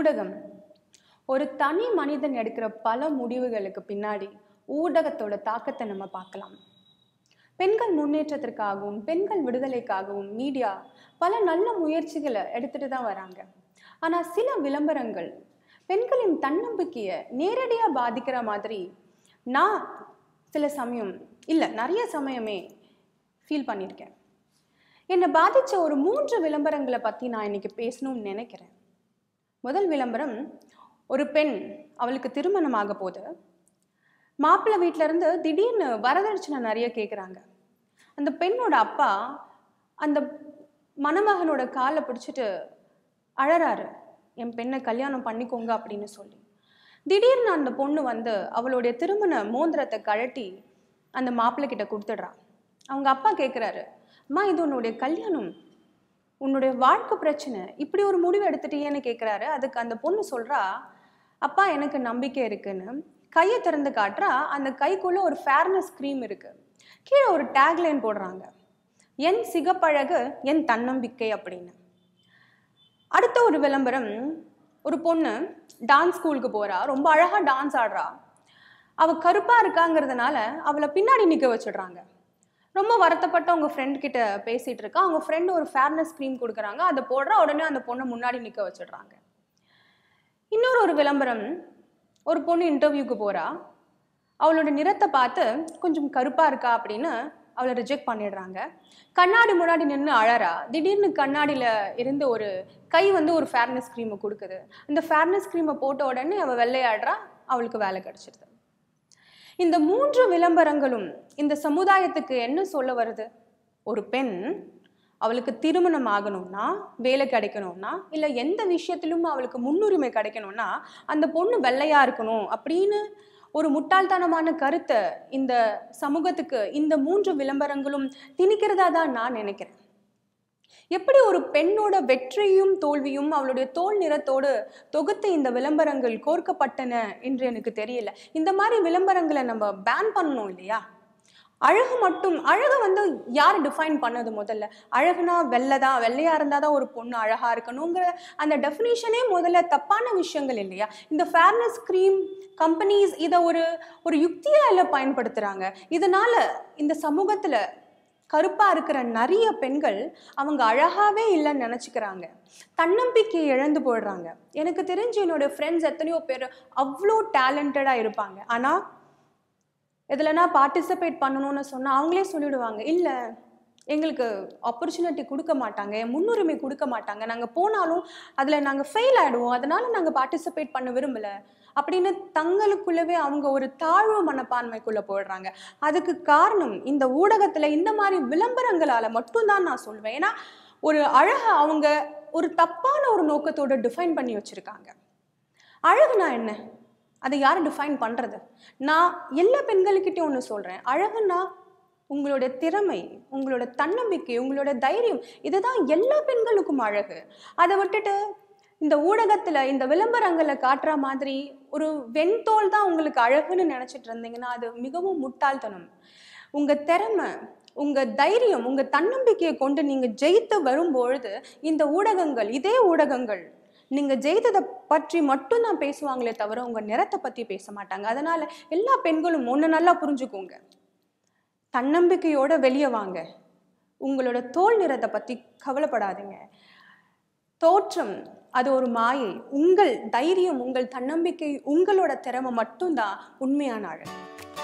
ஊடகம் ஒரு தனி மனிதன் எடுக்கிற பல முடிவுகளுக்கு பின்னாடி ஊடகத்தோட தாக்கத்தை நம்ம பார்க்கலாம் பெண்கள் முன்னேற்றத்திற்காகவும் பெண்கள் விடுதலைக்காகவும் மீடியா பல நல்ல முயற்சிகளை எடுத்துட்டு தான் வராங்க ஆனால் சில விளம்பரங்கள் பெண்களின் தன்னம்பிக்கையை நேரடியாக பாதிக்கிற மாதிரி நான் சில சமயம் இல்லை நிறைய சமயமே ஃபீல் பண்ணியிருக்கேன் என்னை பாதித்த ஒரு மூன்று விளம்பரங்களை பற்றி நான் இன்னைக்கு பேசணும்னு நினைக்கிறேன் முதல் விளம்பரம் ஒரு பெண் அவளுக்கு திருமணம் ஆக போது மாப்பிள்ளை வீட்டிலேருந்து திடீர்னு வரதட்சணை நிறைய கேட்குறாங்க அந்த பெண்ணோட அப்பா அந்த மணமகனோட காலை பிடிச்சிட்டு அழறாரு என் பெண்ணை கல்யாணம் பண்ணிக்கோங்க அப்படின்னு சொல்லி திடீர்னு அந்த பொண்ணு வந்து அவளுடைய திருமண மோந்திரத்தை கழட்டி அந்த மாப்பிள்ளை கிட்ட கொடுத்துடுறான் அவங்க அப்பா கேட்குறாரு அம்மா இது உன்னுடைய கல்யாணம் உன்னுடைய வாழ்க்கை பிரச்சனை இப்படி ஒரு முடிவு எடுத்துட்டியேன்னு கேட்குறாரு அதுக்கு அந்த பொண்ணு சொல்கிறா அப்பா எனக்கு நம்பிக்கை இருக்குன்னு கையை திறந்து காட்டுறா அந்த கைக்குள்ளே ஒரு ஃபேர்னஸ் க்ரீம் இருக்குது கீழே ஒரு டேக்லைன் போடுறாங்க என் சிகப்பழகு என் தன்னம்பிக்கை அப்படின்னு அடுத்த ஒரு விளம்பரம் ஒரு பொண்ணு டான்ஸ் ஸ்கூலுக்கு போகிறா ரொம்ப அழகாக டான்ஸ் ஆடுறா அவள் கருப்பாக இருக்காங்கிறதுனால அவளை பின்னாடி நிற்க வச்சிடுறாங்க ரொம்ப வருத்தப்பட்ட உங்கள் ஃப்ரெண்ட் கிட்ட பேசிகிட்டு இருக்கா அவங்க ஃப்ரெண்டு ஒரு ஃபேர்னஸ் க்ரீம் கொடுக்குறாங்க அதை போடுற உடனே அந்த பொண்ணை முன்னாடி நிற்க வச்சிடுறாங்க இன்னொரு ஒரு விளம்பரம் ஒரு பொண்ணு இன்டர்வியூக்கு போகிறா அவளோட நிறத்தை பார்த்து கொஞ்சம் கருப்பாக இருக்கா அப்படின்னு அவளை ரிஜெக்ட் பண்ணிடுறாங்க கண்ணாடி முன்னாடி நின்று அழறா திடீர்னு கண்ணாடியில் இருந்து ஒரு கை வந்து ஒரு ஃபேர்னஸ் க்ரீமை கொடுக்குது அந்த ஃபேர்னஸ் க்ரீமை போட்ட உடனே அவள் வெள்ளையாடுறா அவளுக்கு வேலை கிடச்சிடுது இந்த மூன்று விளம்பரங்களும் இந்த சமுதாயத்துக்கு என்ன சொல்ல வருது ஒரு பெண் அவளுக்கு திருமணம் ஆகணும்னா வேலை கிடைக்கணும்னா இல்லை எந்த விஷயத்திலும் அவளுக்கு முன்னுரிமை கிடைக்கணும்னா அந்த பொண்ணு வெள்ளையாக இருக்கணும் அப்படின்னு ஒரு முட்டாள்தனமான கருத்தை இந்த சமூகத்துக்கு இந்த மூன்று விளம்பரங்களும் திணிக்கிறதா தான் நான் நினைக்கிறேன் எப்படி ஒரு பெண்ணோட வெற்றியும் தோல்வியும் அவளுடைய தோல் நிறத்தோடு தொகுத்து இந்த விளம்பரங்கள் கோர்க்கப்பட்டன என்று எனக்கு தெரியல இந்த மாதிரி விளம்பரங்களை நம்ம பேன் பண்ணணும் இல்லையா அழகு மட்டும் அழகை வந்து யார் டிஃபைன் பண்ணது முதல்ல அழகுனா வெள்ளை தான் வெள்ளையாக இருந்தால் தான் ஒரு பொண்ணு அழகாக இருக்கணுங்கிற அந்த டெஃபினேஷனே முதல்ல தப்பான விஷயங்கள் இல்லையா இந்த ஃபேர்னஸ் க்ரீம் கம்பெனிஸ் இதை ஒரு ஒரு யுக்தியாக பயன்படுத்துகிறாங்க இதனால் இந்த சமூகத்தில் கருப்பாக இருக்கிற நிறைய பெண்கள் அவங்க அழகாகவே இல்லைன்னு நினச்சிக்கிறாங்க தன்னம்பிக்கையை இழந்து போடுறாங்க எனக்கு தெரிஞ்சு என்னோடய ஃப்ரெண்ட்ஸ் எத்தனையோ பேர் அவ்வளோ டேலண்டடாக இருப்பாங்க ஆனால் எதுலனா பார்ட்டிசிபேட் பண்ணணும்னு சொன்னால் அவங்களே சொல்லிவிடுவாங்க இல்லை எங்களுக்கு ஆப்பர்ச்சுனிட்டி கொடுக்க மாட்டாங்க முன்னுரிமை கொடுக்க மாட்டாங்க நாங்கள் போனாலும் அதில் நாங்கள் ஃபெயில் ஆகிடுவோம் அதனால் நாங்கள் பார்ட்டிசிபேட் பண்ண விரும்பலை அப்படின்னு தங்களுக்குள்ளவே அவங்க ஒரு தாழ்வு மனப்பான்மைக்குள்ளே போடுறாங்க அதுக்கு காரணம் இந்த ஊடகத்தில் இந்த மாதிரி விளம்பரங்களால் மட்டும்தான் நான் சொல்வேன் ஏன்னா ஒரு அழகை அவங்க ஒரு தப்பான ஒரு நோக்கத்தோடு டிஃபைன் பண்ணி வச்சுருக்காங்க அழகுனா என்ன அதை யார் டிஃபைன் பண்ணுறது நான் எல்லா பெண்களுக்கிட்டையும் ஒன்று சொல்கிறேன் அழகுன்னா உங்களோட திறமை உங்களோட தன்னம்பிக்கை உங்களோட தைரியம் இதுதான் எல்லா பெண்களுக்கும் அழகு அதை விட்டுட்டு இந்த ஊடகத்தில் இந்த விளம்பரங்களை காட்டுற மாதிரி ஒரு வெண்தோல் தான் உங்களுக்கு அழகுன்னு நினச்சிட்டு இருந்தீங்கன்னா அது மிகவும் முட்டாள்தனம் உங்கள் திறமை உங்கள் தைரியம் உங்கள் தன்னம்பிக்கையை கொண்டு நீங்கள் ஜெயித்து வரும்பொழுது இந்த ஊடகங்கள் இதே ஊடகங்கள் நீங்கள் ஜெயித்ததை பற்றி மட்டும் தான் பேசுவாங்களே தவிர உங்கள் நிறத்தை பற்றி பேச மாட்டாங்க அதனால் எல்லா பெண்களும் ஒன்று நல்லா புரிஞ்சுக்கோங்க தன்னம்பிக்கையோடு வெளியே வாங்க உங்களோட தோல் நிறத்தை பற்றி கவலைப்படாதீங்க தோற்றம் அது ஒரு மாயை உங்கள் தைரியம் உங்கள் தன்னம்பிக்கை உங்களோட திறமை மட்டும்தான் உண்மையான அழகு